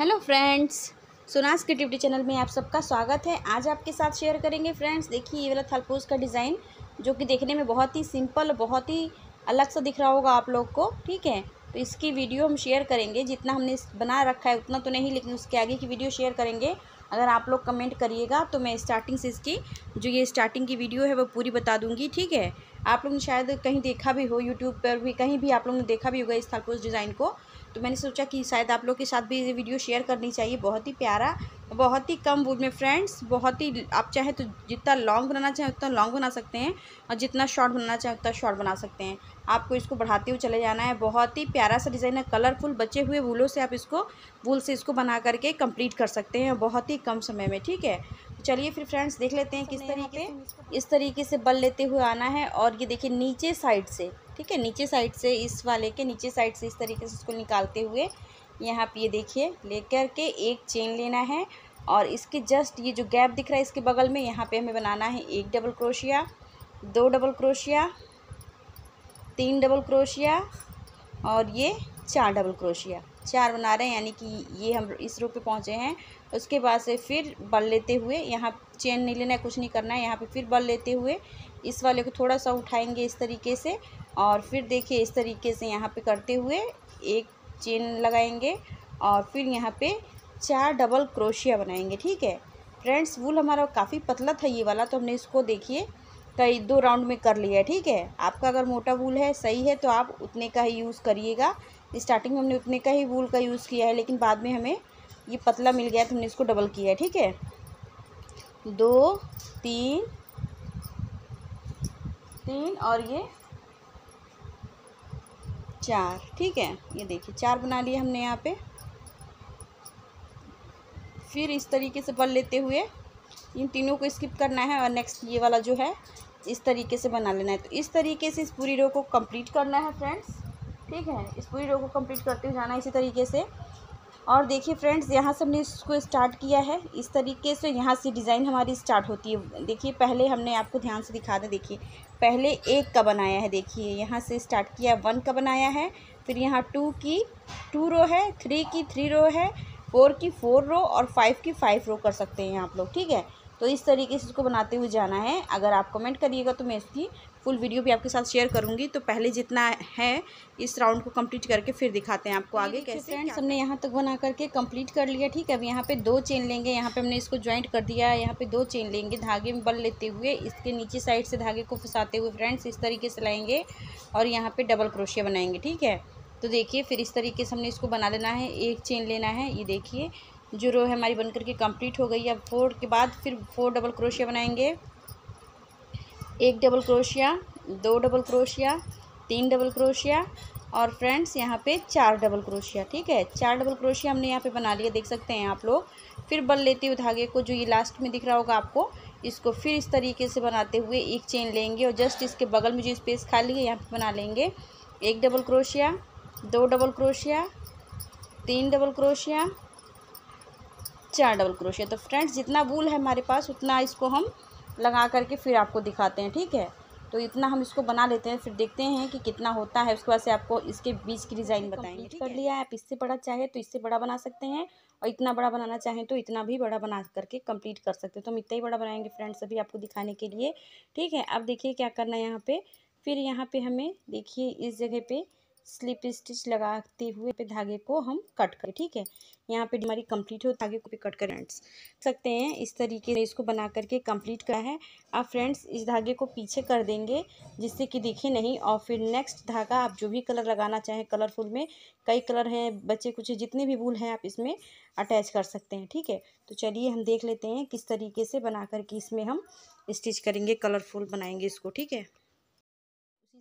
hello friends सुनास के टिप्टी channel में आप सबका स्वागत है आज आपके साथ शेयर करेंगे फ्रेंड्स देखिए ये वाला थलपूस का डिज़ाइन जो कि देखने में बहुत ही सिंपल बहुत ही अलग सा दिख रहा होगा आप लोग को ठीक है तो इसकी वीडियो हम शेयर करेंगे जितना हमने बना रखा है उतना तो नहीं लेकिन उसके आगे की वीडियो शेयर करेंगे अगर आप लोग कमेंट करिएगा तो मैं स्टार्टिंग से इसकी जो ये स्टार्टिंग की वीडियो है वो पूरी बता दूंगी ठीक है आप लोग ने शायद कहीं देखा भी हो यूट्यूब पर भी कहीं भी आप लोग ने देखा भी होगा इस थलपूस डिज़ाइन को तो मैंने सोचा कि शायद आप लोग के साथ भी ये वीडियो शेयर करनी चाहिए बहुत ही प्यारा बहुत ही कम वुड में फ्रेंड्स बहुत ही आप चाहे तो जितना लॉन्ग बनाना चाहें उतना लॉन्ग बना सकते हैं और जितना शॉर्ट बनाना चाहें उतना शॉर्ट बना सकते हैं आपको इसको बढ़ाते हुए चले जाना है बहुत ही प्यारा सा डिज़ाइन है कलरफुल बचे हुए वूलों से आप इसको वूल से इसको बना करके कंप्लीट कर सकते हैं बहुत ही कम समय में ठीक है चलिए फिर फ्रेंड्स देख लेते हैं किस तरीके इस तरीके से बल लेते हुए आना है और ये देखिए नीचे साइड से ठीक है नीचे साइड से इस वाले के नीचे साइड से इस तरीके से इसको निकालते हुए यहाँ पर ये देखिए ले के एक चेन लेना है और इसके जस्ट ये जो गैप दिख रहा है इसके बगल में यहाँ पे हमें बनाना है एक डबल क्रोशिया दो डबल क्रोशिया तीन डबल क्रोशिया और ये चार डबल क्रोशिया चार बना रहे हैं यानी कि ये हम इस रो पे पहुँचे हैं उसके बाद से फिर बल लेते हुए यहाँ चेन नहीं लेना है कुछ नहीं करना है यहाँ पे फिर बल लेते हुए इस वाले को थोड़ा सा उठाएंगे इस तरीके से और फिर देखिए इस तरीके से यहाँ पे करते हुए एक चेन लगाएंगे और फिर यहाँ पे चार डबल क्रोशिया बनाएंगे ठीक है फ्रेंड्स वूल हमारा काफ़ी पतला था ये वाला तो हमने इसको देखिए कई दो राउंड में कर लिया ठीक है आपका अगर मोटा वूल है सही है तो आप उतने का ही यूज़ करिएगा स्टार्टिंग में हमने उतने का ही वूल का यूज़ किया है लेकिन बाद में हमें ये पतला मिल गया तो हमने इसको डबल किया है ठीक है दो तीन तीन और ये चार ठीक है ये देखिए चार बना लिए हमने यहाँ पे फिर इस तरीके से बल लेते हुए इन तीनों को स्किप करना है और नेक्स्ट ये वाला जो है इस तरीके से बना लेना है तो इस तरीके से इस पूरी रो को कंप्लीट करना है फ्रेंड्स ठीक है इस पूरी रो को कंप्लीट करते हुए जाना इसी तरीके से और देखिए फ्रेंड्स यहाँ से हमने इसको स्टार्ट किया है इस तरीके से यहाँ से डिज़ाइन हमारी स्टार्ट होती है देखिए पहले हमने आपको ध्यान से दिखा दें देखिए पहले एक का बनाया है देखिए यहाँ से स्टार्ट किया है वन का बनाया है फिर यहाँ टू की टू रो है थ्री की थ्री रो है फोर की फोर रो और फाइव की फाइव रो कर सकते हैं आप लोग ठीक है तो इस तरीके से इसको बनाते हुए जाना है अगर आप कमेंट करिएगा तो मैं इसकी फुल वीडियो भी आपके साथ शेयर करूँगी तो पहले जितना है इस राउंड को कंप्लीट करके फिर दिखाते हैं आपको आगे कैसे फ्रेंड्स हमने यहाँ तक बना करके कंप्लीट कर लिया ठीक है अब यहाँ पे दो चेन लेंगे यहाँ पे हमने इसको ज्वाइंट कर दिया यहाँ पे दो चेन लेंगे धागे में बल लेते हुए इसके नीचे साइड से धागे को फंसाते हुए फ्रेंड्स इस तरीके से लाएंगे और यहाँ पर डबल क्रोशिया बनाएंगे ठीक है तो देखिए फिर इस तरीके से हमने इसको बना लेना है एक चेन लेना है ये देखिए जो रो हमारी बनकर के कंप्लीट हो गई है फोर के बाद फिर फोर डबल क्रोशिया बनाएंगे एक डबल क्रोशिया दो डबल क्रोशिया तीन डबल क्रोशिया और फ्रेंड्स यहाँ पे चार डबल क्रोशिया ठीक है चार डबल क्रोशिया हमने यहाँ पे बना लिया देख सकते हैं आप लोग फिर बल लेते हुए धागे को जो ये लास्ट में दिख रहा होगा आपको इसको फिर इस तरीके से बनाते हुए एक चेन लेंगे और जस्ट इसके बगल में जो स्पेस खाली है यहाँ पे बना लेंगे एक डबल क्रोशिया दो डबल क्रोशिया तीन डबल क्रोशिया चार डबल क्रोशिया तो फ्रेंड्स जितना वूल है हमारे पास उतना इसको हम लगा करके फिर आपको दिखाते हैं ठीक है तो इतना हम इसको बना लेते हैं फिर देखते हैं कि कितना होता है उसके बाद से आपको इसके बीच की डिज़ाइन बताएंगे कर लिया है आप इससे बड़ा चाहे तो इससे बड़ा बना सकते हैं और इतना बड़ा बनाना चाहें तो इतना भी बड़ा बना करके कंप्लीट कर सकते हैं तो हम इतना ही बड़ा बनाएंगे फ्रेंड्स अभी आपको दिखाने के लिए ठीक है अब देखिए क्या करना है यहाँ पर फिर यहाँ पर हमें देखिए इस जगह पर स्लिप स्टिच लगाते हुए पे धागे को हम कट करें ठीक है यहाँ पे हमारी कंप्लीट हो धागे को भी कट करें फ्रेंड्स सकते हैं इस तरीके से इसको बना करके कंप्लीट करा है आप फ्रेंड्स इस धागे को पीछे कर देंगे जिससे कि दिखे नहीं और फिर नेक्स्ट धागा आप जो भी कलर लगाना चाहें कलरफुल में कई कलर हैं बच्चे कुछ जितने भी भूल हैं आप इसमें अटैच कर सकते हैं ठीक है तो चलिए हम देख लेते हैं किस तरीके से बना करके इसमें हम स्टिच करेंगे कलरफुल बनाएंगे इसको ठीक है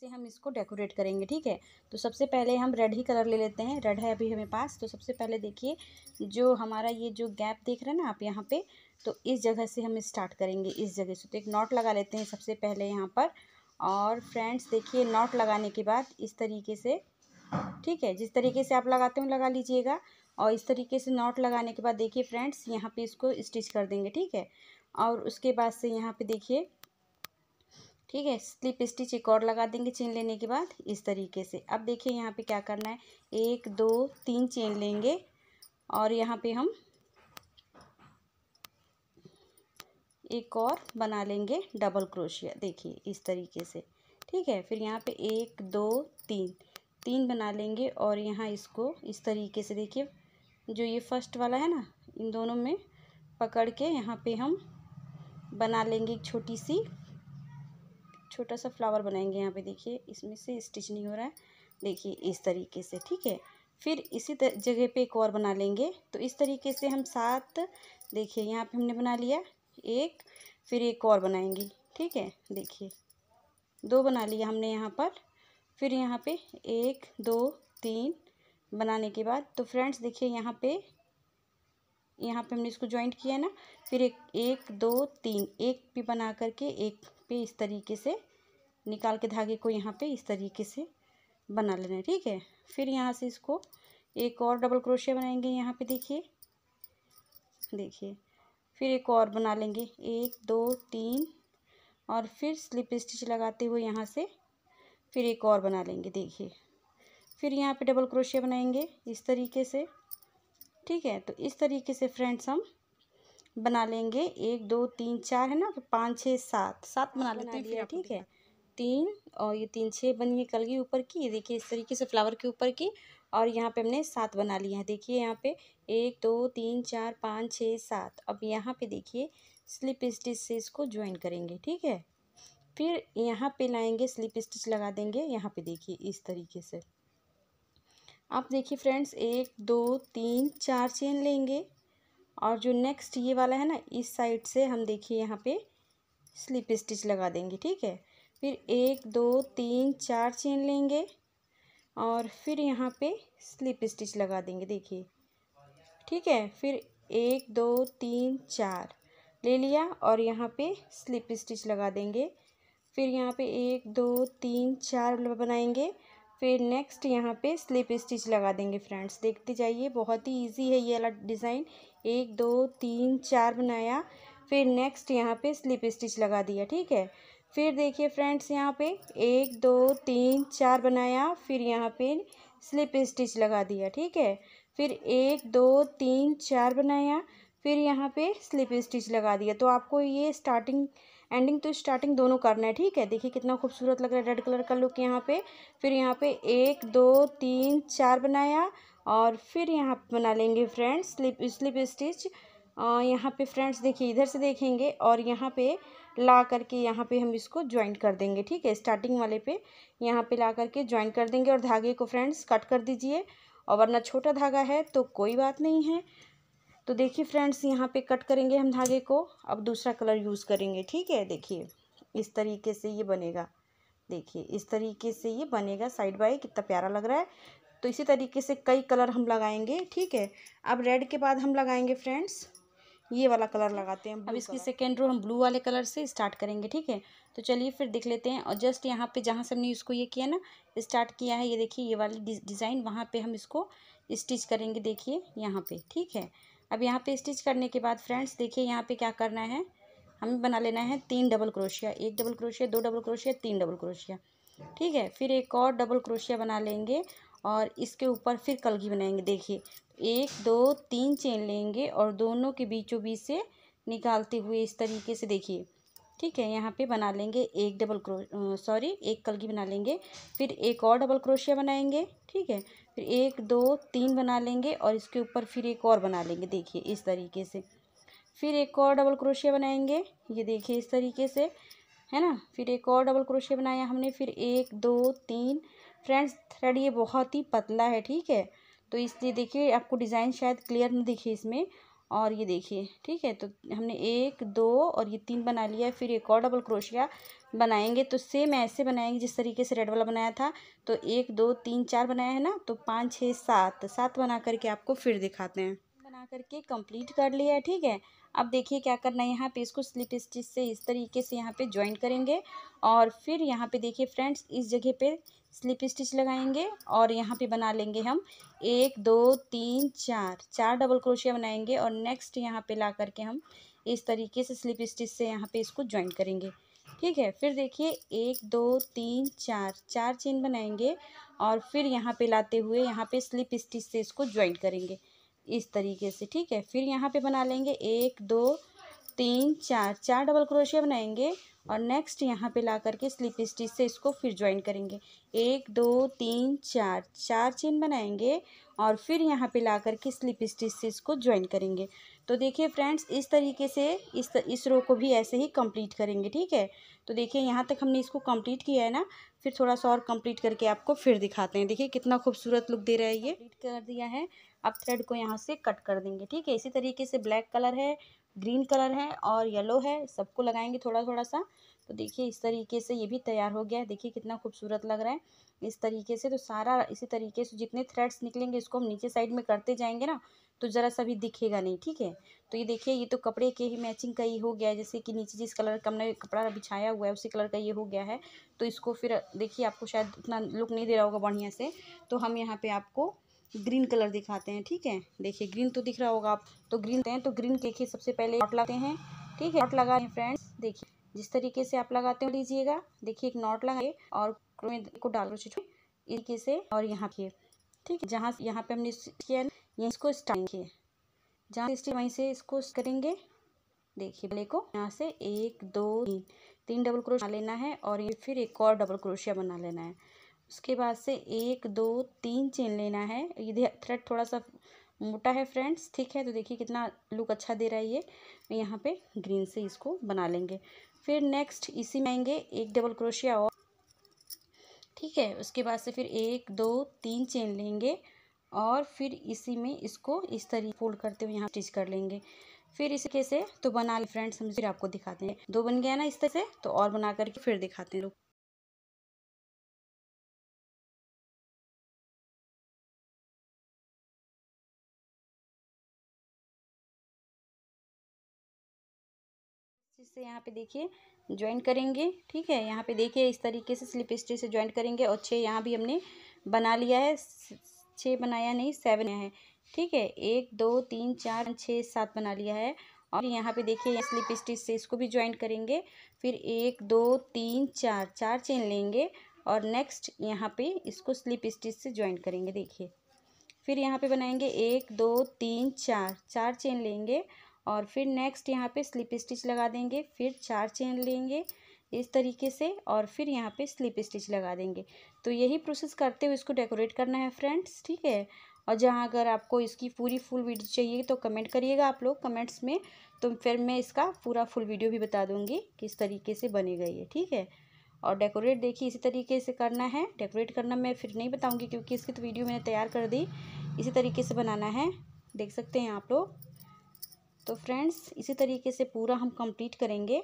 से हम इसको डेकोरेट करेंगे ठीक है तो सबसे पहले हम रेड ही कलर ले लेते हैं रेड है अभी हमें पास तो सबसे पहले देखिए जो हमारा ये जो गैप देख रहे हैं ना आप यहाँ पे तो इस जगह से हम स्टार्ट करेंगे इस जगह से तो एक नॉट लगा लेते हैं सबसे पहले यहाँ पर और फ्रेंड्स देखिए नॉट लगाने के बाद इस तरीके से ठीक है जिस तरीके से आप लगाते हो लगा लीजिएगा और इस तरीके से नॉट लगाने के बाद देखिए फ्रेंड्स यहाँ पर इसको स्टिच कर देंगे ठीक है और उसके बाद से यहाँ पर देखिए ठीक है स्लिप स्टिच एक और लगा देंगे चेन लेने के बाद इस तरीके से अब देखिए यहाँ पे क्या करना है एक दो तीन चेन लेंगे और यहाँ पे हम एक और बना लेंगे डबल क्रोशिया देखिए इस तरीके से ठीक है फिर यहाँ पे एक दो तीन तीन बना लेंगे और यहाँ इसको इस तरीके से देखिए जो ये फर्स्ट वाला है ना इन दोनों में पकड़ के यहाँ पे हम बना लेंगे एक छोटी सी छोटा सा फ्लावर बनाएंगे यहाँ पे देखिए इसमें से स्टिच नहीं हो रहा है देखिए इस तरीके से ठीक है फिर इसी जगह पे एक और बना लेंगे तो इस तरीके से हम सात देखिए यहाँ पे हमने बना लिया एक फिर एक और बनाएंगे ठीक है देखिए दो बना लिया हमने यहाँ पर फिर यहाँ पर एक दो तीन बनाने के बाद तो फ्रेंड्स देखिए यहाँ पर यहाँ पे हमने इसको ज्वाइंट किया ना फिर एक एक दो तीन एक पे बना करके एक पे इस तरीके से निकाल के धागे को यहाँ पे इस तरीके से बना लेना है ठीक है फिर यहाँ से इसको एक और डबल क्रोशिया बनाएंगे यहाँ पे देखिए देखिए फिर एक और बना लेंगे एक दो तीन और फिर स्लिप स्टिच लगाते हुए यहाँ से फिर एक और बना लेंगे देखिए फिर यहाँ पे डबल क्रोशिया बनाएंगे इस तरीके से ठीक है तो इस तरीके से फ्रेंड्स हम बना लेंगे एक दो तीन चार है ना तो पाँच छः सात सात बना लेते हैं ठीक है तीन और ये तीन छः बन गई कल की ऊपर की देखिए इस तरीके से फ्लावर के ऊपर की और यहाँ पे हमने सात बना लिया है देखिए यहाँ पे एक दो तीन चार पाँच छः सात अब यहाँ पे देखिए स्लिप स्टिच से इसको ज्वाइन करेंगे ठीक है फिर यहाँ पे लाएंगे स्लिप स्टिच लगा देंगे यहाँ पे देखिए इस तरीके से आप देखिए फ्रेंड्स एक दो तीन चार चेन लेंगे और जो नेक्स्ट ये वाला है ना इस साइड से हम देखिए यहाँ पे स्लिप स्टिच लगा देंगे ठीक है फिर एक दो तीन चार चेन लेंगे और फिर यहाँ पे स्लिप स्टिच लगा देंगे देखिए ठीक है फिर एक दो तीन चार ले लिया और यहाँ पे स्लिप स्टिच लगा देंगे फिर यहाँ पे एक दो तीन चार बनाएंगे फिर नेक्स्ट यहाँ पे स्लिप स्टिच लगा देंगे फ्रेंड्स देखते जाइए बहुत ही इजी है ये वाला डिज़ाइन एक दो तीन चार बनाया फिर नेक्स्ट यहाँ पे स्लिप स्टिच लगा दिया ठीक है फिर देखिए फ्रेंड्स यहाँ पे एक दो तीन चार बनाया फिर यहाँ पे स्लिप स्टिच लगा दिया ठीक है फिर एक दो तीन चार बनाया फिर यहाँ पे स्लिप स्टिच लगा दिया तो आपको ये स्टार्टिंग एंडिंग तो स्टार्टिंग दोनों करना है ठीक है देखिए कितना खूबसूरत लग रहा है रेड कलर का लुक यहाँ पे फिर यहाँ पे एक दो तीन चार बनाया और फिर यहाँ बना लेंगे फ्रेंड्स स्लिप स्लिप स्टिच यहाँ पे फ्रेंड्स देखिए इधर से देखेंगे और यहाँ पे ला करके यहाँ पे हम इसको ज्वाइन कर देंगे ठीक है स्टार्टिंग वाले पे यहाँ पे ला करके ज्वाइन कर देंगे और धागे को फ्रेंड्स कट कर दीजिए और वरना छोटा धागा है तो कोई बात नहीं है तो देखिए फ्रेंड्स यहाँ पे कट करेंगे हम धागे को अब दूसरा कलर यूज़ करेंगे ठीक है देखिए इस तरीके से ये बनेगा देखिए इस तरीके से ये बनेगा साइड बाय कितना प्यारा लग रहा है तो इसी तरीके से कई कलर हम लगाएंगे ठीक है अब रेड के बाद हम लगाएंगे फ्रेंड्स ये वाला कलर लगाते हैं अब इसकी सेकेंड रो हम ब्लू वाले कलर से स्टार्ट करेंगे ठीक है तो चलिए फिर देख लेते हैं और जस्ट यहाँ पे जहाँ से हमने इसको ये किया ना स्टार्ट किया है ये देखिए ये वाली डिज़ाइन वहाँ पे हम इसको स्टिच करेंगे देखिए यहाँ पे ठीक है अब यहाँ पे स्टिच करने के बाद फ्रेंड्स देखिए यहाँ पे क्या करना है हमें बना लेना है तीन डबल क्रोशिया एक डबल क्रोशिया दो डबल क्रोशिया तीन डबल क्रोशिया ठीक है फिर एक और डबल क्रोशिया बना लेंगे और इसके ऊपर फिर कलगी बनाएंगे देखिए एक दो तीन चेन लेंगे और दोनों के बीचों बीच से निकालते हुए इस तरीके से देखिए ठीक है यहाँ पे बना लेंगे एक डबल क्रो सॉरी एक कलगी बना लेंगे फिर एक और डबल क्रोशिया बनाएंगे ठीक है फिर एक दो तीन बना लेंगे और इसके ऊपर फिर एक और बना लेंगे देखिए इस तरीके से फिर एक और डबल क्रोशिया बनाएंगे ये देखिए इस तरीके से है ना फिर एक और डबल क्रोशिया बनाया हमने फिर एक दो तीन फ्रेंड्स थ्रेड ये बहुत ही पतला है ठीक है तो इसलिए देखिए आपको डिज़ाइन शायद क्लियर नहीं दिखे इसमें और ये देखिए ठीक है तो हमने एक दो और ये तीन बना लिया फिर एक और डबल क्रोशिया बनाएंगे तो सेम ऐसे बनाएंगे जिस तरीके से रेड वाला बनाया था तो एक दो तीन चार बनाया है ना तो पाँच छः सात सात बना करके आपको फिर दिखाते हैं बना करके कंप्लीट कर लिया है ठीक है अब देखिए क्या करना है यहाँ पे इसको स्लिप स्टिच से इस तरीके से यहाँ पे ज्वाइन करेंगे और फिर यहाँ पे देखिए फ्रेंड्स इस जगह पे स्लिप स्टिच लगाएंगे और यहाँ पे बना लेंगे हम एक दो तीन चार चार डबल क्रोशिया बनाएंगे और नेक्स्ट यहाँ पे ला करके हम इस तरीके से स्लिप स्टिच से यहाँ पे इसको ज्वाइन करेंगे ठीक है फिर देखिए एक दो तीन चार चार चेन बनाएंगे और फिर यहाँ पे लाते हुए यहाँ पे स्लिप स्टिच से इसको ज्वाइन करेंगे इस तरीके से ठीक है फिर यहाँ पे बना लेंगे एक दो तीन चार चार डबल क्रोशिया बनाएंगे और नेक्स्ट यहाँ पे ला करके स्लिप स्टिच से इसको फिर ज्वाइन करेंगे एक दो तीन चार चार चेन बनाएंगे और फिर यहाँ पे ला करके स्लिप स्टिच से इसको ज्वाइन करेंगे तो देखिए फ्रेंड्स इस तरीके से इस इस रो को भी ऐसे ही कंप्लीट करेंगे ठीक है तो देखिए यहाँ तक हमने इसको कंप्लीट किया है ना फिर थोड़ा सा और कंप्लीट करके आपको फिर दिखाते हैं देखिए कितना खूबसूरत लुक दे रहा है ये कर दिया है अब थ्रेड को यहाँ से कट कर देंगे ठीक है इसी तरीके से ब्लैक कलर है ग्रीन कलर है और येलो है सबको लगाएंगे थोड़ा थोड़ा सा तो देखिए इस तरीके से ये भी तैयार हो गया है देखिए कितना खूबसूरत लग रहा है इस तरीके से तो सारा इसी तरीके से जितने थ्रेड्स निकलेंगे इसको हम नीचे साइड में करते जाएंगे ना तो ज़रा सा भी दिखेगा नहीं ठीक है तो ये देखिए ये तो कपड़े के ही मैचिंग का ही हो गया है जैसे कि नीचे जिस कलर का हमने कपड़ा बिछाया हुआ है उसी कलर का ये हो गया है तो इसको फिर देखिए आपको शायद उतना लुक नहीं दे रहा होगा बढ़िया से तो हम यहाँ पर आपको ग्रीन कलर दिखाते हैं ठीक है देखिए ग्रीन तो दिख रहा होगा आप तो ग्रीन हैं तो ग्रीन देखिए सबसे पहले नॉट लगाते हैं ठीक है नॉट लगा हैं फ्रेंड्स देखिए जिस तरीके से आप लगाते हो लीजिएगा देखिए एक नॉट लगाए और को डाल तरीके से और यहाँ पे ठीक है जहाँ यहाँ पे हमने किया यहीं इसको स्टार्ट किए जहाँ से वहीं से इसको करेंगे देखिए गले को यहाँ से एक दो तीन तीन डबल क्रोशिया लेना है और ये फिर एक और डबल क्रोशिया बना लेना है उसके बाद से एक दो तीन चेन लेना है ये थ्रेड थोड़ा सा मोटा है फ्रेंड्स ठीक है तो देखिए कितना लुक अच्छा दे रहा है ये यहाँ पे ग्रीन से इसको बना लेंगे फिर नेक्स्ट इसी में आएंगे एक डबल क्रोशिया और ठीक है उसके बाद से फिर एक दो तीन चेन लेंगे और फिर इसी में इसको इस तरीके फोल्ड करते हुए यहाँ स्टिच कर लेंगे फिर इसी कैसे तो बना ले फ्रेंड्स हम फिर आपको दिखाते हैं दो बन गया ना इस तरह से तो और बना करके फिर दिखाते हैं लोग से यहाँ पे देखिए ज्वाइन करेंगे ठीक है यहाँ पे देखिए इस तरीके से स्लिप स्टिच से ज्वाइन करेंगे और छः यहाँ भी हमने बना लिया है छः बनाया नहीं सेवन है ठीक है एक दो तीन चार छः सात बना लिया है और यहाँ पे देखिए स्लिप स्टिच से इसको भी ज्वाइन करेंगे फिर एक दो तीन चार चार चेन लेंगे और नेक्स्ट यहाँ पे इसको स्लिप स्टिच से ज्वाइन करेंगे देखिए फिर यहाँ पे बनाएंगे एक दो तीन चार चार चेन लेंगे और फिर नेक्स्ट यहाँ पे स्लिप स्टिच लगा देंगे फिर चार चेन लेंगे इस तरीके से और फिर यहाँ पे स्लिप स्टिच लगा देंगे तो यही प्रोसेस करते हुए इसको डेकोरेट करना है फ्रेंड्स ठीक है और जहाँ अगर आपको इसकी पूरी फुल वीडियो चाहिए तो कमेंट करिएगा आप लोग कमेंट्स में तो फिर मैं इसका पूरा फुल वीडियो भी बता दूँगी किस तरीके से बनेगा ये ठीक है और डेकोरेट देखिए इसी तरीके से करना है डेकोरेट करना मैं फिर नहीं बताऊँगी क्योंकि इसकी तो वीडियो मैंने तैयार कर दी इसी तरीके से बनाना है देख सकते हैं आप लोग तो फ्रेंड्स इसी तरीके से पूरा हम कंप्लीट करेंगे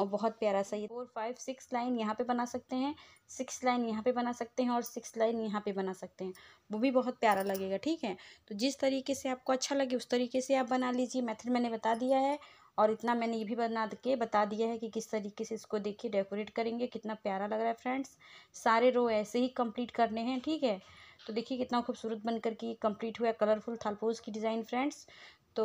और बहुत प्यारा सा ये फोर फाइव सिक्स लाइन यहाँ पे बना सकते हैं सिक्स लाइन यहाँ पे बना सकते हैं और सिक्स लाइन यहाँ पे बना सकते हैं वो भी बहुत प्यारा लगेगा ठीक है तो जिस तरीके से आपको अच्छा लगे उस तरीके से आप बना लीजिए मेथड मैंने बता दिया है और इतना मैंने ये भी बना के बता दिया है कि किस तरीके से इसको देखिए डेकोरेट करेंगे कितना प्यारा लग रहा है फ्रेंड्स सारे रो ऐसे ही कंप्लीट करने हैं ठीक है तो देखिए कितना खूबसूरत बनकर के कंप्लीट हुआ कलरफुल थालपोज की डिज़ाइन फ्रेंड्स तो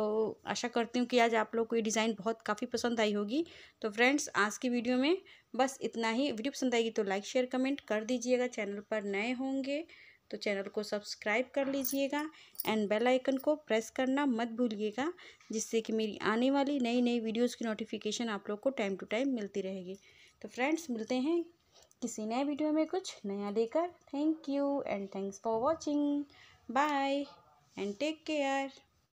आशा करती हूँ कि आज आप लोग को ये डिज़ाइन बहुत काफ़ी पसंद आई होगी तो फ्रेंड्स आज की वीडियो में बस इतना ही वीडियो पसंद आएगी तो लाइक शेयर कमेंट कर दीजिएगा चैनल पर नए होंगे तो चैनल को सब्सक्राइब कर लीजिएगा एंड बेल आइकन को प्रेस करना मत भूलिएगा जिससे कि मेरी आने वाली नई नई वीडियोस की नोटिफिकेशन आप लोग को टाइम टू टाइम मिलती रहेगी तो फ्रेंड्स मिलते हैं किसी नए वीडियो में कुछ नया लेकर thank you and thanks for watching bye and take care